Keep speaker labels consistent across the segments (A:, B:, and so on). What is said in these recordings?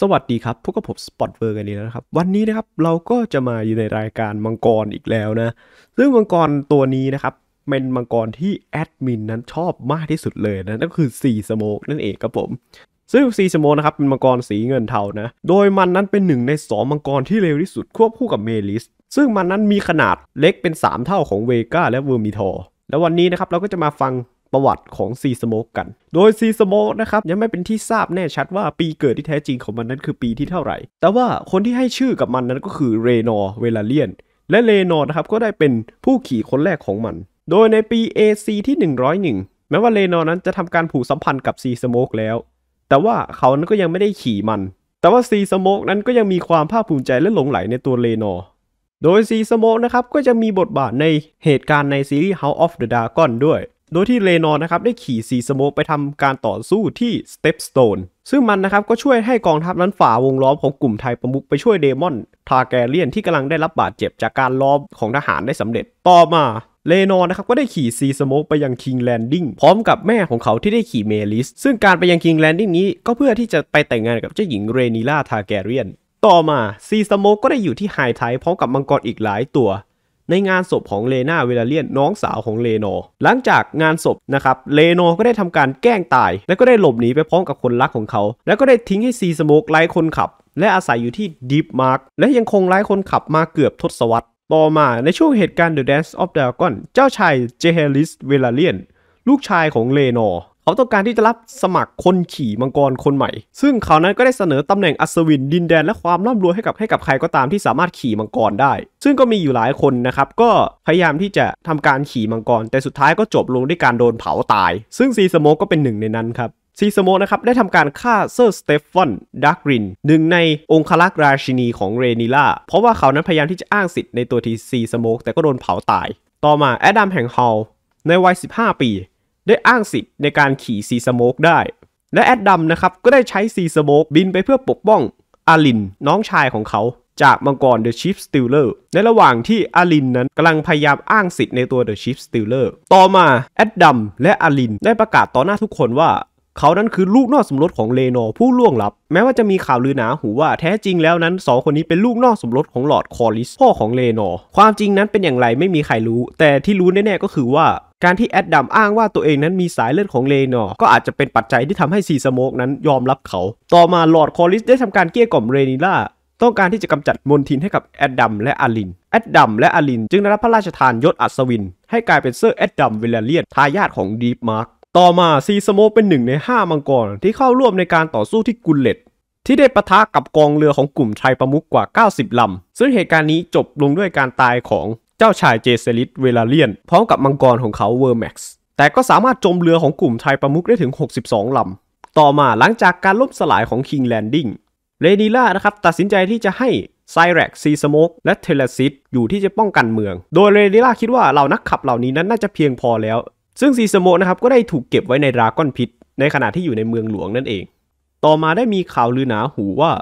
A: สวัสดีครับ พวกกับผมสปอตเวอร์กันนี้นะครับ วันนี้นะครับเราก็จะมาอยู่ในรายการมังกรอีกแล้วนะ ซึ่งมังกรตัวนี้นะครับเป็นมังกรที่แอดมินนั้นชอบมากที่สุดเลยนะ นั่นก็คือสีสโมกนั่นเองครับผม ซึ่งสีสโมกนะครับเป็นมังกรสีเงินเทานะ โดยมันนั้นเป็นหนึ่งในสองมังกรที่เร็วที่สุด ควบคู่กับเมลิสซึ่งมันนั้นมีขนาดเล็กเป็น 3 เท่าของเวก้าและเวอร์มิทอและวันนี้นะครับเราก็จะมาฟังประวัติของซีสโมกกัน โดยซีสโมกนะครับ ยังไม่เป็นที่ทราบแน่ชัดว่าปีเกิดที่แท้จริงของมันนั้นคือปีที่เท่าไหร่ แต่ว่าคนที่ให้ชื่อกับมันนั้นก็คือเรนอร์เวลาเลียน และเรนอร์นะครับก็ได้เป็นผู้ขี่คนแรกของมัน โดยในปี AC ที่101แม้ว่าเรนอร์นั้นจะทำการผูกสัมพันธ์กับซีสโมกแล้ว แต่ว่าเขานั้นก็ยังไม่ได้ขี่มัน แต่ว่าซีสโมกนั้นก็ยังมีความภาคภูมิใจและหลงไหลในตัวเรนอร์โดยซีสโมกนะครับก็จะมีบทบาทในเหตุการณ์ในซีรีส์ House of the Dragon ด้วยโดยที่เลนอนนะครับได้ขี่สีสโมกไปทำการต่อสู้ที่สเตปสโตน ซึ่งมันนะครับก็ช่วยให้กองทัพนั้นฝ่าวงล้อมของกลุ่มไทยประมุกไปช่วยเดมอนทาแกเลียนที่กำลังได้รับบาดเจ็บจากการล้อมของทหารได้สำเร็จ ต่อมาเลนอนนะครับก็ได้ขี่ซีสโมกไปยังคิงแลนดิ้งพร้อมกับแม่ของเขาที่ได้ขี่เมลิส ซึ่งการไปยังคิงแลนดิ้งนี้ก็เพื่อที่จะไปแต่งงานกับเจ้าหญิงเรนิล่าทาแกเรียน ต่อมาซีสโมกก็ได้อยู่ที่ไฮไทพร้อมกับมังกรอีกหลายตัวในงานศพของเลนาเวลาเลียนน้องสาวของเลโนหลังจากงานศพนะครับเลโนก็ได้ทำการแกล้งตาย แล้วก็ได้หลบหนีไปพร้อมกับคนรักของเขา แล้วก็ได้ทิ้งให้ซีสโมกไล่คนขับ และอาศัยอยู่ที่ดิฟมาร์กและยังคงไล่คนขับมาเกือบทศวรรษ ต่อมา ในช่วงเหตุการณ์ The Dance of Dragon เจ้าชายเจเฮลิสเวลาเลียนลูกชายของเลโนเขาต้องการที่จะรับสมัครคนขี่มังกรคนใหม่ ซึ่งเขานั้นก็ได้เสนอตำแหน่งอัศวินดินแดน และความร่ำรวยให้กับให้กับใครก็ตามที่สามารถขี่มังกรได้ ซึ่งก็มีอยู่หลายคนนะครับ ก็พยายามที่จะทำการขี่มังกร แต่สุดท้ายก็จบลงด้วยการโดนเผาตาย ซึ่งซีสโมก็เป็นหนึ่งในนั้นครับ ซีสโมนะครับ ได้ทำการฆ่าเซอร์สเตฟอนดักริน หนึ่งในองคลักษ์ราชินีของเรนิล่า เพราะว่าเขานั้นพยายามที่จะอ้างสิทธิ์ในตัวทีซีสโมกแต่ก็โดนเผาตาย ต่อมาแอดัมแห่งฮอลในวัย 15 ปีได้อ้างสิทธิ์ในการขี่ซีสโมกได้ และแอดดัมนะครับ ก็ได้ใช้ซีสโมกบินไปเพื่อปกป้องอาลินน้องชายของเขาจากมังกรเดอะชิฟสติลเลอร์ ในระหว่างที่อาลินนั้นกำลังพยายามอ้างสิทธิ์ในตัวเดอะชิฟสติลเลอร์ ต่อมาแอดดัมและอาลิน ได้ประกาศต่อหน้าทุกคนว่าเขานั้นคือลูกนอกสมรสของเลโนผู้ล่วงลับแม้ว่าจะมีข่าวลือหนาหูว่าแท้จริงแล้วนั้นสองคนนี้เป็นลูกนอกสมรสของหลอดคอริสพ่อของเลโนความจริงนั้นเป็นอย่างไรไม่มีใครรู้ แต่ที่รู้แน่ๆก็คือว่าการที่แอดดัมอ้างว่าตัวเองนั้นมีสายเลือดของเลนอร์ก็อาจจะเป็นปัจจัยที่ทำให้ซีสโมกนั้นยอมรับเขา ต่อมาลอร์ดคอลิสได้ทำการเกี้ยกล่อมเรนิล่าต้องการที่จะกำจัดมนทินให้กับแอดดัมและอาลินแอดดัมและอาลินจึงได้รับพระราชทานยศอัศวิน ให้กลายเป็นเซอร์แอดดัมเวลเลียนทายาทของดีฟมาร์ก ต่อมาซีสโมกเป็นหนึ่งใน5มังกรที่เข้าร่วมในการต่อสู้ที่กุลเลตที่ได้ปะทะกับกองเรือของกลุ่มชายประมุกกว่า 90ลำซึ่งเหตุการณ์นี้จบลงด้วยการตายของเจ้าชายเจเซลิสเวลาเลียน พร้อมกับมังกรของเขาเวอร์แม็กซ์แต่ก็สามารถจมเรือของกลุ่มไทยประมุกได้ถึง 62 ลำ ต่อมาหลังจากการล่มสลายของคิงแลนดิ้งเรนีล่านะครับตัดสินใจที่จะให้ไซแรกซีสโมกและเทเลซิตอยู่ที่จะป้องกันเมือง โดยเรนิล่าคิดว่าเหล่านักขับเหล่านี้นั้นน่าจะเพียงพอแล้ว ซึ่งซีสโมกนะครับก็ได้ถูกเก็บไว้ในราก้อนพิษในขณะที่อยู่ในเมืองหลวงนั่นเองต่อมาได้มีข่าวลือหนาหูว่า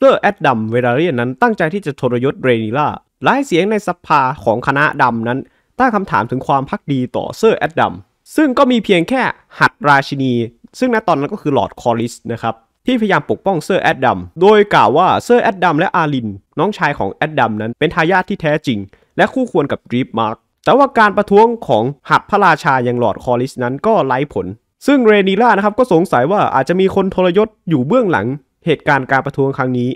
A: เตอร์แอดดัมเวลาเรียนนั้นตั้งใจที่จะทรยศเรนิล่าหลายเสียงในสภาของคณะดำนั้นตั้งคำถามถึงความพักดีต่อเซอร์แอดดัมซึ่งก็มีเพียงแค่หัดราชินี ซึ่งณตอนนั้นก็คือลอร์ดคอริสนะครับ ที่พยายามปกป้องเซอร์แอดดัมโดยกล่าวว่าเซอร์แอดดัมและอาริน น้องชายของแอดดัมนั้นเป็นทายาทที่แท้จริง และคู่ควรกับดรีฟมาร์กแต่ว่าการประท้วงของหัดพระราชาอย่างหลอดคอริสนั้นก็ไร้ผลซึ่งเรนิล่านะครับก็สงสัยว่าอาจจะมีคนทรยศอยู่เบื้องหลังเหตุการณ์การประท้วงครั้งนี้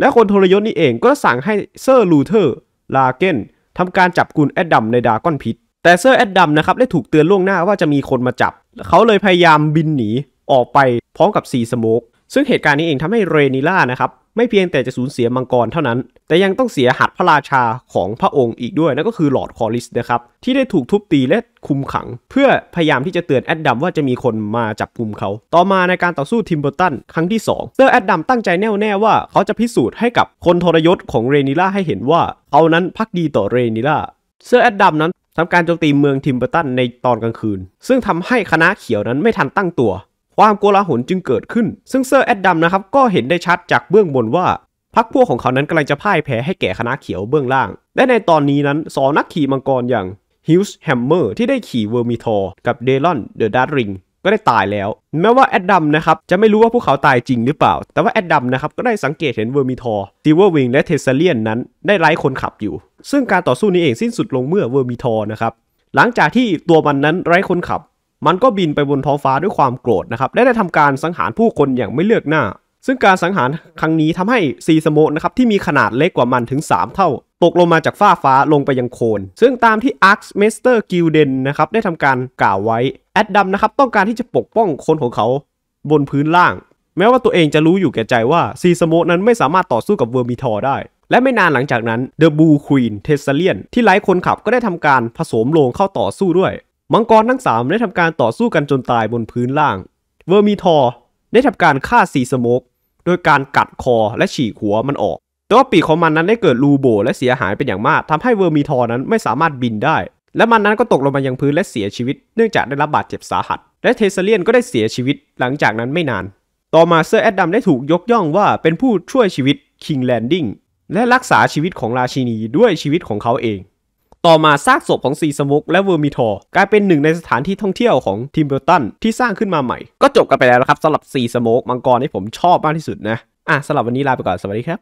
A: และคนทรยศนี่เองก็สั่งให้ เซอร์ลูเทอร์ลาเกนทำการจับกุลแอดดัมในดาก้อนพิษแต่เซอร์แอดดัมนะครับได้ถูกเตือนล่วงหน้าว่าจะมีคนมาจับ เขาเลยพยายามบินหนีออกไปพร้อมกับซีสโมกซึ่งเหตุการณ์นี้เองทำให้เรนิล่านะครับไม่เพียงแต่จะสูญเสียมังกรเท่านั้น แต่ยังต้องเสียหัตพระราชาของพระองค์อีกด้วย นั่นก็คือหลอดคอริสนะครับ ที่ได้ถูกทุบตีและคุมขัง เพื่อพยายามที่จะเตือนแอดดัมว่าจะมีคนมาจับกลุ่มเขา ต่อมาในการต่อสู้ทิมเบอร์ตันครั้งที่ 2 เซอร์แอดดัมตั้งใจแน่วแน่ว่า เขาจะพิสูจน์ให้กับคนทรยศของเรนิล่าให้เห็นว่าเอานั้นพักดีต่อเรนิล่าเซอร์แอดดัมนั้นทำการโจมตีเมืองทิมเบอร์ตันในตอนกลางคืนซึ่งทำให้คณะเขียวนั้นไม่ทันตั้งตัวความโกลาหลจึงเกิดขึ้น ซึ่งเซอร์แอดดัมนะครับ ก็เห็นได้ชัดจากเบื้องบนว่าพรรคพวกของเขานั้นกำลังจะพ่ายแพ้ให้แก่คณะเขียวเบื้องล่าง และในตอนนี้นั้นสองนักขี่มังกรอย่างฮิลส์แฮมเมอร์ที่ได้ขี่เวอร์มิทอร์กับเดลอนเดอะดาร์ริงก็ได้ตายแล้ว แม้ว่าแอดดัมนะครับ จะไม่รู้ว่าพวกเขาตายจริงหรือเปล่า แต่ว่าแอดดัมนะครับก็ได้สังเกตเห็นเวอร์มิทอร์ซิเวอร์วิงและเทเซเลียนนั้นได้ไล่คนขับอยู่ ซึ่งการต่อสู้นี้เองสิ้นสุดลงเมื่อเวอร์มิทอร์นะครับหลังจากที่ตัวมันนั้นไร้คนขับมันก็บินไปบนท้องฟ้าด้วยความโกรธนะครับและได้ทำการสังหารผู้คนอย่างไม่เลือกหน้า ซึ่งการสังหารครั้งนี้ทำให้ซีสโมนะครับ ที่มีขนาดเล็กกว่ามันถึง 3 เท่า ตกลงมาจากฟ้าฟ้าลงไปยังโคน ซึ่งตามที่อาร์คเมสเตอร์กิลเดนนะครับ ได้ทำการกล่าวไว้ แอดดัมนะครับต้องการที่จะปกป้องคนของเขาบนพื้นล่าง แม้ว่าตัวเองจะรู้อยู่แก่ใจว่าซีสโมนั้นไม่สามารถต่อสู้กับเวอร์มิทอได้ และไม่นานหลังจากนั้นเดอะบูควีนเทสเเลียนที่ไร้คนขับก็ได้ทำการผสมลงเข้าต่อสู้ด้วยมังกรทั้ง 3 ได้ทำการต่อสู้กันจนตายบนพื้นล่าง เวอร์มีทอร์ได้ทำการฆ่าสีสมกโดยการกัดคอและฉีกหัวมันออก แต่ว่าปีกของมันนั้นได้เกิดรูโบและเสียหายเป็นอย่างมากทำให้เวอร์มีทอร์นั้นไม่สามารถบินได้ และมันนั้นก็ตกลงมายังพื้นและเสียชีวิตเนื่องจากได้รับบาดเจ็บสาหัส และเทเซเลียนก็ได้เสียชีวิตหลังจากนั้นไม่นาน ต่อมาเซอร์แอดดัมได้ถูกยกย่องว่าเป็นผู้ช่วยชีวิตคิงแลนดิ้งและรักษาชีวิตของราชินีด้วยชีวิตของเขาเองต่อมาซากศพของซีสมุกและเวอร์มิทอร์กลายเป็นหนึ่งในสถานที่ท่องเที่ยวของทิมเบอร์ตันที่สร้างขึ้นมาใหม่ ก็จบกันไปแล้วนะครับสำหรับซีสมุกมังกรที่ผมชอบมากที่สุดนะอ่ะสำหรับวันนี้ลาไปก่อน สวัสดีครับ